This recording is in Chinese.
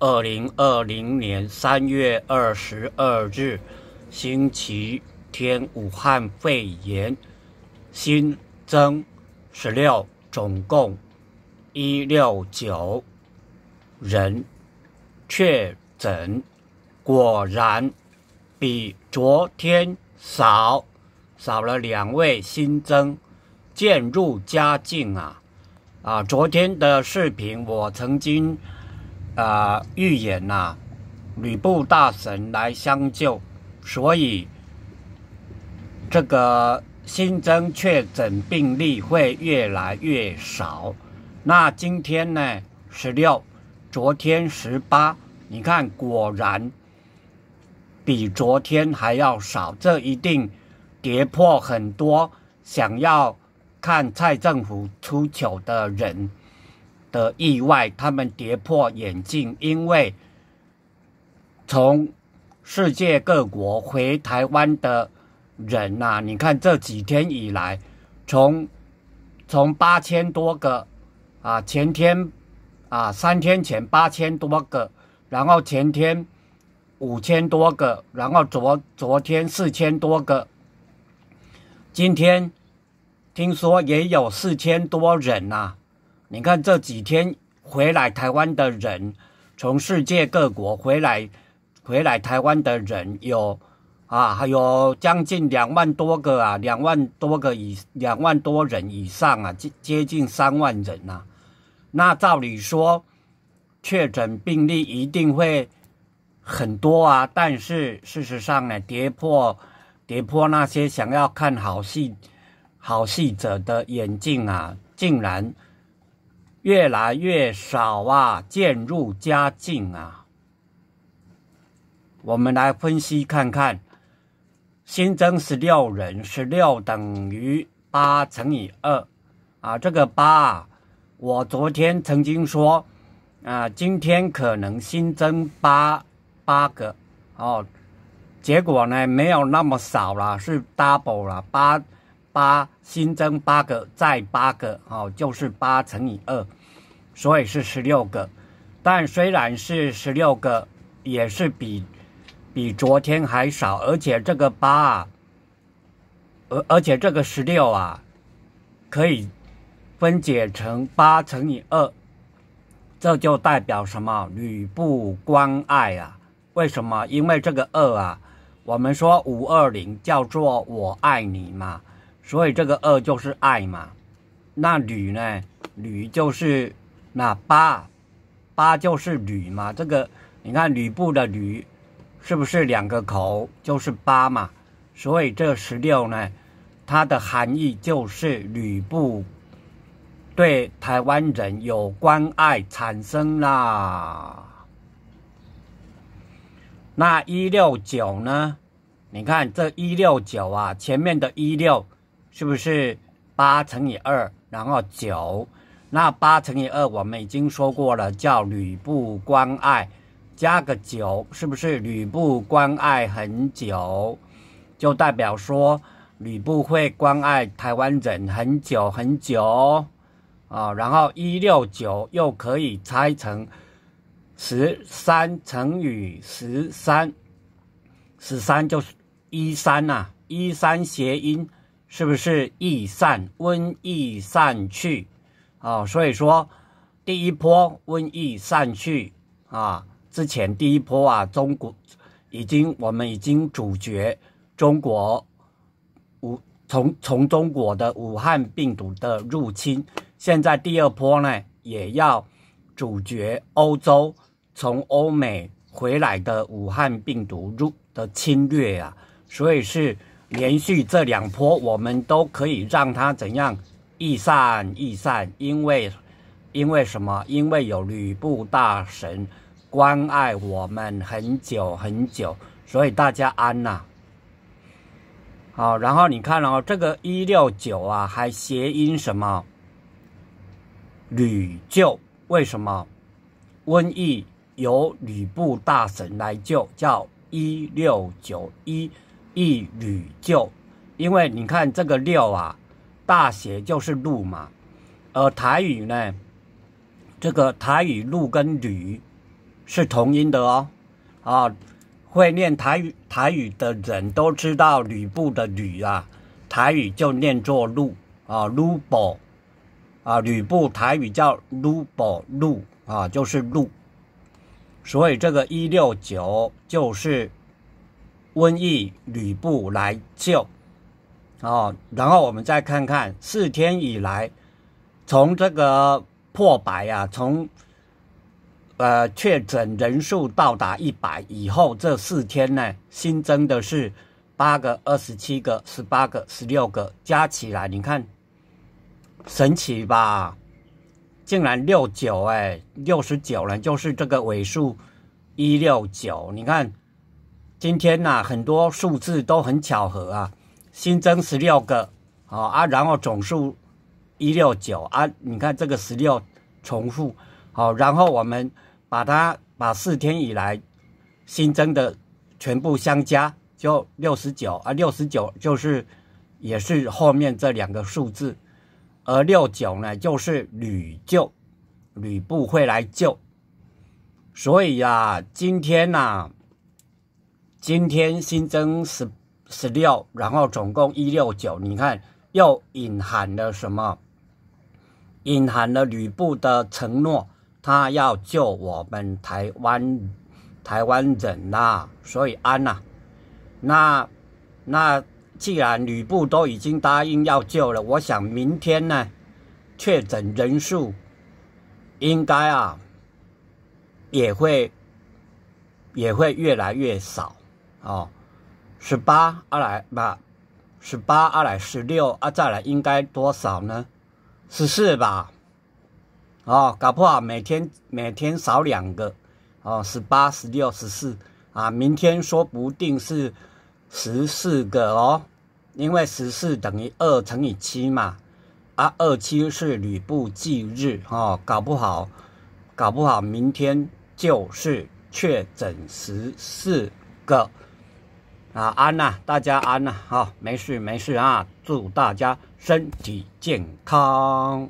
二零二零年三月二十二日，星期天，武汉肺炎新增十六，总共一六九人确诊。果然比昨天少，少了两位新增，渐入佳境啊！啊，昨天的视频我曾经。呃，预言呐，吕布大神来相救，所以这个新增确诊病例会越来越少。那今天呢，十六，昨天十八，你看，果然比昨天还要少，这一定跌破很多想要看蔡政府出糗的人。的意外，他们跌破眼镜，因为从世界各国回台湾的人呐，你看这几天以来，从从八千多个啊，前天啊，三天前八千多个，然后前天五千多个，然后昨昨天四千多个，今天听说也有四千多人呐。你看这几天回来台湾的人，从世界各国回来，回来台湾的人有，啊，还有将近两万多个啊，两万多个以两万多人以上啊，接接近三万人呐。那照理说，确诊病例一定会很多啊，但是事实上呢，跌破跌破那些想要看好戏好戏者的眼镜啊，竟然。越来越少啊，渐入佳境啊。我们来分析看看，新增十六人，十六等于八乘以二啊。这个八，我昨天曾经说，啊，今天可能新增八八个哦，结果呢没有那么少了，是 double 了八。八新增八个再八个哦，就是八乘以二，所以是十六个。但虽然是十六个，也是比比昨天还少，而且这个八啊，而而且这个十六啊，可以分解成八乘以二，这就代表什么？吕布关爱啊？为什么？因为这个二啊，我们说五二零叫做我爱你嘛。所以这个二就是爱嘛，那吕呢？吕就是那八，八就是吕嘛。这个你看吕布的吕，是不是两个口就是八嘛？所以这十六呢，它的含义就是吕布对台湾人有关爱产生啦。那一六九呢？你看这一六九啊，前面的一六。是不是八乘以二，然后九？那八乘以二我们已经说过了，叫吕布关爱，加个九，是不是吕布关爱很久？就代表说吕布会关爱台湾人很久很久啊？然后一六九又可以拆成十三乘以十三，十三就是一三呐，一三谐音。是不是易散？瘟疫散去，啊，所以说第一波瘟疫散去啊，之前第一波啊，中国已经我们已经主角中国武从从中国的武汉病毒的入侵，现在第二波呢也要主角欧洲从欧美回来的武汉病毒入的侵略啊，所以是。连续这两波，我们都可以让它怎样易散易散，因为因为什么？因为有吕布大神关爱我们很久很久，所以大家安呐。好，然后你看哦，这个一六九啊，还谐音什么？吕救？为什么？瘟疫由吕布大神来救，叫一六九一。一吕就，因为你看这个六啊，大写就是路嘛，而台语呢，这个台语路跟吕是同音的哦，啊，会念台语台语的人都知道吕布的吕啊，台语就念作路啊 l u 啊吕布台语叫 l u 路啊，就是路，所以这个一六九就是。瘟疫，吕布来救，哦，然后我们再看看四天以来，从这个破百啊，从呃确诊人数到达一百以后，这四天呢，新增的是八个、二十七个、十八个、十六个，加起来，你看神奇吧？竟然六九哎，六十九了，就是这个尾数一六九，你看。今天呐，很多数字都很巧合啊！新增十六个，好啊，然后总数一六九啊，你看这个十六重复，好，然后我们把它把四天以来新增的全部相加，就六十九啊，六十九就是也是后面这两个数字，而六九呢就是吕救吕布会来救，所以呀，今天呐。今天新增十十六，然后总共一六九。你看，又隐含了什么？隐含了吕布的承诺，他要救我们台湾台湾人呐。所以安呐，那那既然吕布都已经答应要救了，我想明天呢，确诊人数应该啊也会也会越来越少。哦，十八二来吧，十八二来十六二再来应该多少呢？十四吧。哦，搞不好每天每天少两个。哦，十八十六十四啊，明天说不定是十四个哦，因为十四等于二乘以七嘛。啊，二七是吕布忌日哦，搞不好，搞不好明天就是确诊十四个。啊，安呐，大家安呐，好，没事没事啊，祝大家身体健康。